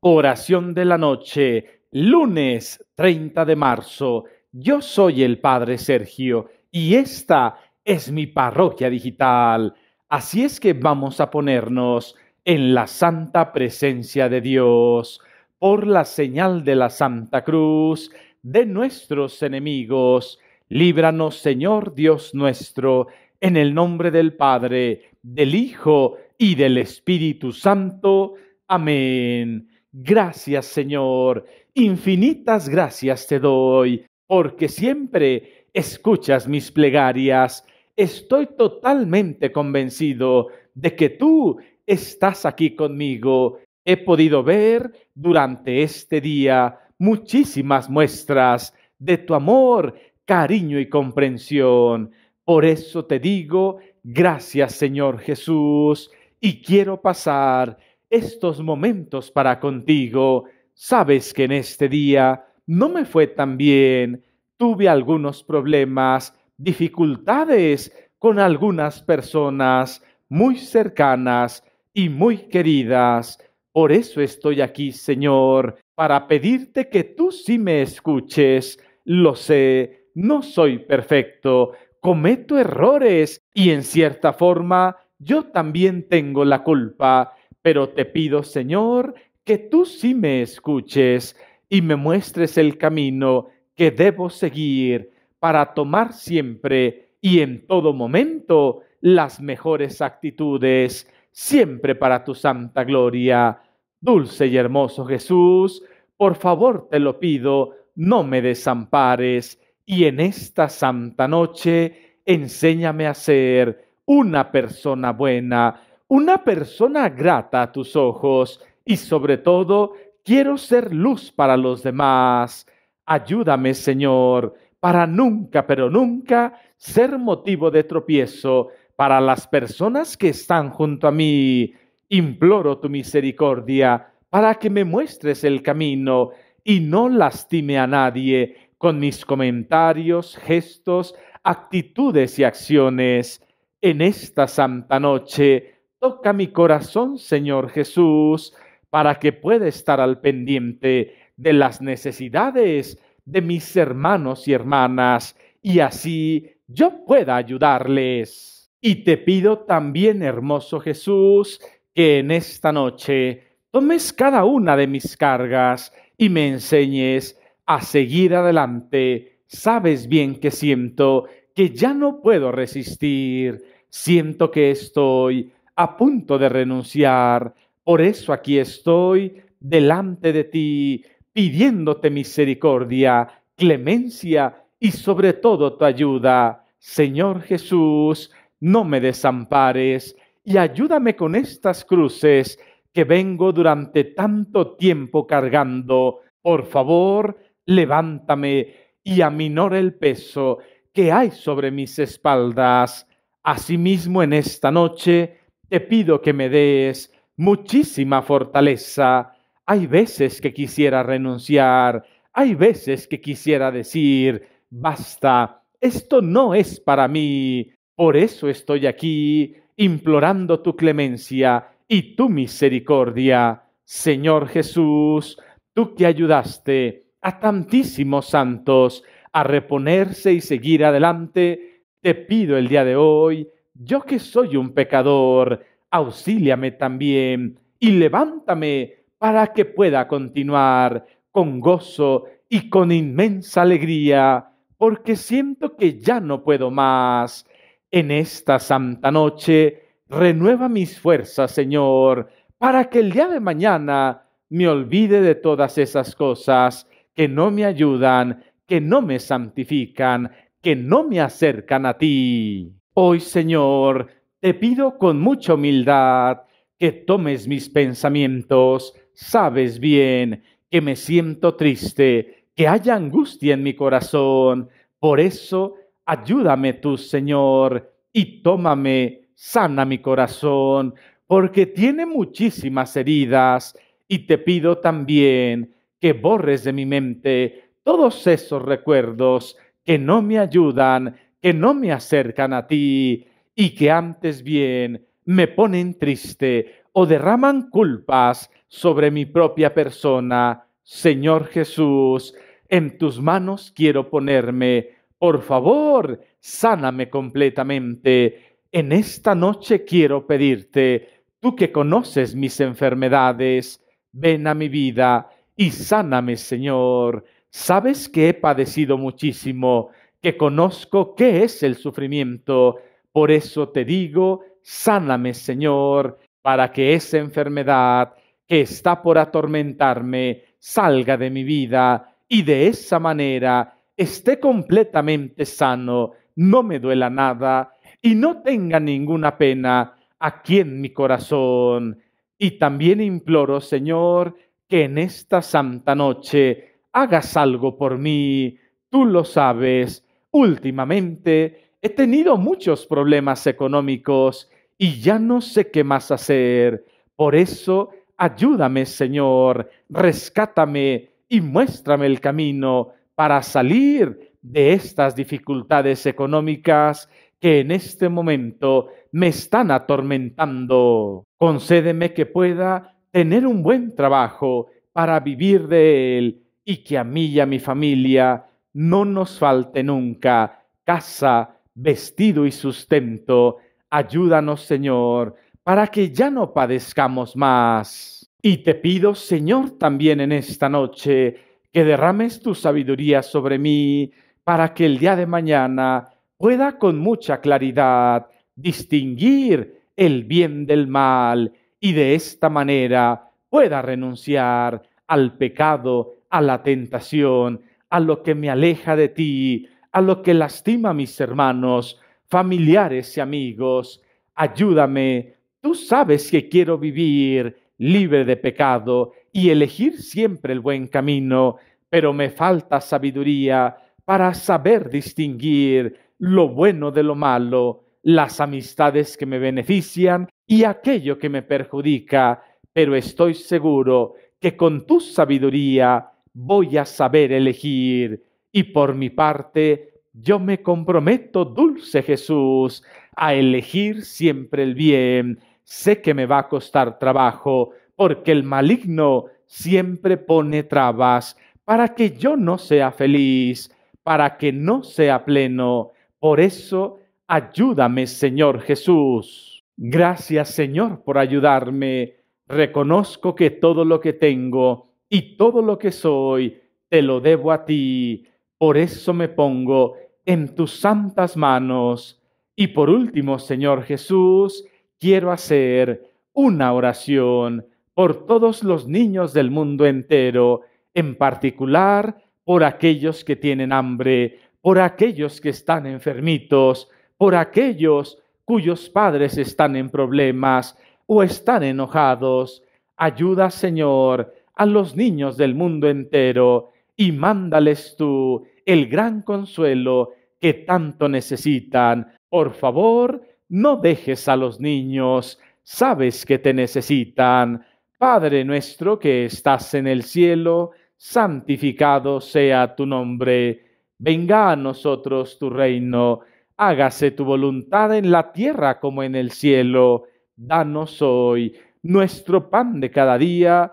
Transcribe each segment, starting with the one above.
Oración de la noche, lunes 30 de marzo. Yo soy el Padre Sergio y esta es mi parroquia digital. Así es que vamos a ponernos en la santa presencia de Dios por la señal de la Santa Cruz de nuestros enemigos. Líbranos, Señor Dios nuestro, en el nombre del Padre, del Hijo y del Espíritu Santo. Amén. Gracias, Señor, infinitas gracias te doy, porque siempre escuchas mis plegarias. Estoy totalmente convencido de que tú estás aquí conmigo. He podido ver durante este día muchísimas muestras de tu amor, cariño y comprensión. Por eso te digo, gracias Señor Jesús, y quiero pasar estos momentos para contigo. Sabes que en este día no me fue tan bien, tuve algunos problemas, dificultades con algunas personas muy cercanas y muy queridas. Por eso estoy aquí, Señor, para pedirte que tú sí me escuches. Lo sé, no soy perfecto, cometo errores y en cierta forma yo también tengo la culpa pero te pido, Señor, que tú sí me escuches y me muestres el camino que debo seguir para tomar siempre y en todo momento las mejores actitudes, siempre para tu santa gloria. Dulce y hermoso Jesús, por favor te lo pido, no me desampares y en esta santa noche enséñame a ser una persona buena una persona grata a tus ojos y sobre todo quiero ser luz para los demás. Ayúdame, Señor, para nunca, pero nunca ser motivo de tropiezo para las personas que están junto a mí. Imploro tu misericordia para que me muestres el camino y no lastime a nadie con mis comentarios, gestos, actitudes y acciones. En esta santa noche, Toca mi corazón, Señor Jesús, para que pueda estar al pendiente de las necesidades de mis hermanos y hermanas y así yo pueda ayudarles. Y te pido también, hermoso Jesús, que en esta noche tomes cada una de mis cargas y me enseñes a seguir adelante. Sabes bien que siento que ya no puedo resistir, siento que estoy a punto de renunciar. Por eso aquí estoy delante de ti, pidiéndote misericordia, clemencia y sobre todo tu ayuda. Señor Jesús, no me desampares y ayúdame con estas cruces que vengo durante tanto tiempo cargando. Por favor, levántame y aminora el peso que hay sobre mis espaldas. Asimismo, en esta noche te pido que me des muchísima fortaleza. Hay veces que quisiera renunciar, hay veces que quisiera decir, basta, esto no es para mí. Por eso estoy aquí, implorando tu clemencia y tu misericordia. Señor Jesús, tú que ayudaste a tantísimos santos a reponerse y seguir adelante, te pido el día de hoy yo que soy un pecador, auxíliame también y levántame para que pueda continuar con gozo y con inmensa alegría, porque siento que ya no puedo más. En esta santa noche, renueva mis fuerzas, Señor, para que el día de mañana me olvide de todas esas cosas que no me ayudan, que no me santifican, que no me acercan a ti. Hoy, Señor, te pido con mucha humildad que tomes mis pensamientos. Sabes bien que me siento triste, que haya angustia en mi corazón. Por eso, ayúdame tú, Señor, y tómame, sana mi corazón, porque tiene muchísimas heridas. Y te pido también que borres de mi mente todos esos recuerdos que no me ayudan que no me acercan a ti y que antes bien me ponen triste o derraman culpas sobre mi propia persona. Señor Jesús, en tus manos quiero ponerme. Por favor, sáname completamente. En esta noche quiero pedirte, tú que conoces mis enfermedades, ven a mi vida y sáname, Señor. Sabes que he padecido muchísimo que conozco qué es el sufrimiento. Por eso te digo, sáname, Señor, para que esa enfermedad que está por atormentarme salga de mi vida y de esa manera esté completamente sano, no me duela nada y no tenga ninguna pena aquí en mi corazón. Y también imploro, Señor, que en esta santa noche hagas algo por mí. Tú lo sabes, Últimamente he tenido muchos problemas económicos y ya no sé qué más hacer. Por eso, ayúdame, Señor, rescátame y muéstrame el camino para salir de estas dificultades económicas que en este momento me están atormentando. Concédeme que pueda tener un buen trabajo para vivir de él y que a mí y a mi familia no nos falte nunca casa, vestido y sustento. Ayúdanos, Señor, para que ya no padezcamos más. Y te pido, Señor, también en esta noche, que derrames tu sabiduría sobre mí, para que el día de mañana pueda con mucha claridad distinguir el bien del mal y de esta manera pueda renunciar al pecado, a la tentación, a lo que me aleja de ti, a lo que lastima a mis hermanos, familiares y amigos. Ayúdame, tú sabes que quiero vivir libre de pecado y elegir siempre el buen camino, pero me falta sabiduría para saber distinguir lo bueno de lo malo, las amistades que me benefician y aquello que me perjudica, pero estoy seguro que con tu sabiduría voy a saber elegir y por mi parte yo me comprometo, dulce Jesús, a elegir siempre el bien. Sé que me va a costar trabajo porque el maligno siempre pone trabas para que yo no sea feliz, para que no sea pleno. Por eso, ayúdame, Señor Jesús. Gracias, Señor, por ayudarme. Reconozco que todo lo que tengo y todo lo que soy te lo debo a ti. Por eso me pongo en tus santas manos. Y por último, Señor Jesús, quiero hacer una oración por todos los niños del mundo entero, en particular por aquellos que tienen hambre, por aquellos que están enfermitos, por aquellos cuyos padres están en problemas o están enojados. Ayuda, Señor, a los niños del mundo entero y mándales tú el gran consuelo que tanto necesitan. Por favor, no dejes a los niños, sabes que te necesitan. Padre nuestro que estás en el cielo, santificado sea tu nombre. Venga a nosotros tu reino, hágase tu voluntad en la tierra como en el cielo. Danos hoy nuestro pan de cada día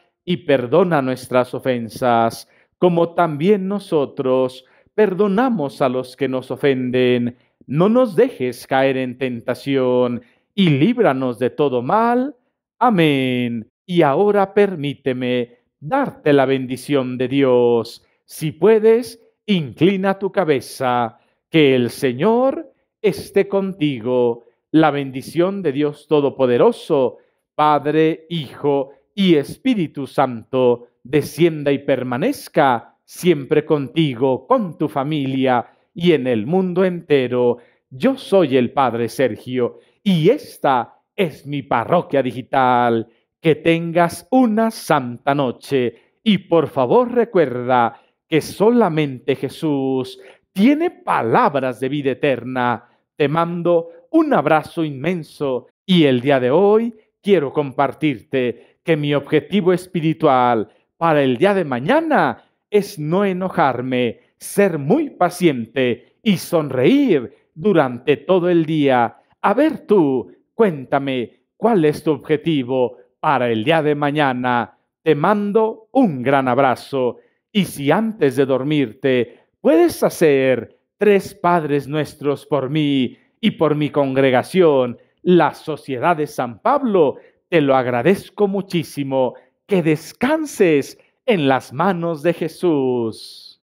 y perdona nuestras ofensas, como también nosotros perdonamos a los que nos ofenden. No nos dejes caer en tentación, y líbranos de todo mal. Amén. Y ahora permíteme darte la bendición de Dios. Si puedes, inclina tu cabeza. Que el Señor esté contigo. La bendición de Dios Todopoderoso, Padre, Hijo y Espíritu Santo, descienda y permanezca siempre contigo, con tu familia y en el mundo entero. Yo soy el Padre Sergio y esta es mi parroquia digital. Que tengas una santa noche y por favor recuerda que solamente Jesús tiene palabras de vida eterna. Te mando un abrazo inmenso y el día de hoy quiero compartirte que mi objetivo espiritual para el día de mañana es no enojarme, ser muy paciente y sonreír durante todo el día. A ver tú, cuéntame, ¿cuál es tu objetivo para el día de mañana? Te mando un gran abrazo y si antes de dormirte puedes hacer tres Padres nuestros por mí y por mi congregación, la Sociedad de San Pablo, te lo agradezco muchísimo que descanses en las manos de Jesús.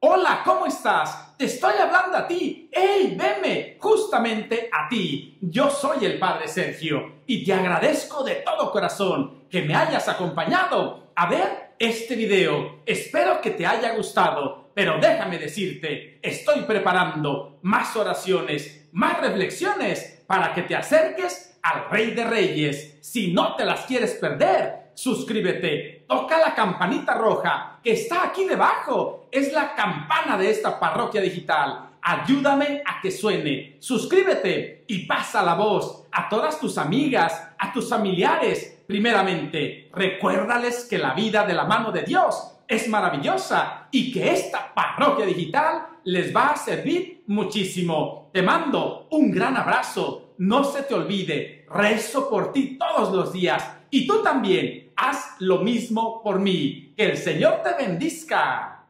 Hola, ¿cómo estás? Te estoy hablando a ti. ¡Ey, veme! Justamente a ti. Yo soy el Padre Sergio y te agradezco de todo corazón que me hayas acompañado a ver este video. Espero que te haya gustado, pero déjame decirte, estoy preparando más oraciones, más reflexiones para que te acerques al Rey de Reyes. Si no te las quieres perder, suscríbete, toca la campanita roja que está aquí debajo. Es la campana de esta parroquia digital. Ayúdame a que suene. Suscríbete y pasa la voz a todas tus amigas, a tus familiares. Primeramente, recuérdales que la vida de la mano de Dios es maravillosa y que esta parroquia digital les va a servir muchísimo. Te mando un gran abrazo no se te olvide, rezo por ti todos los días y tú también haz lo mismo por mí. Que el Señor te bendiga.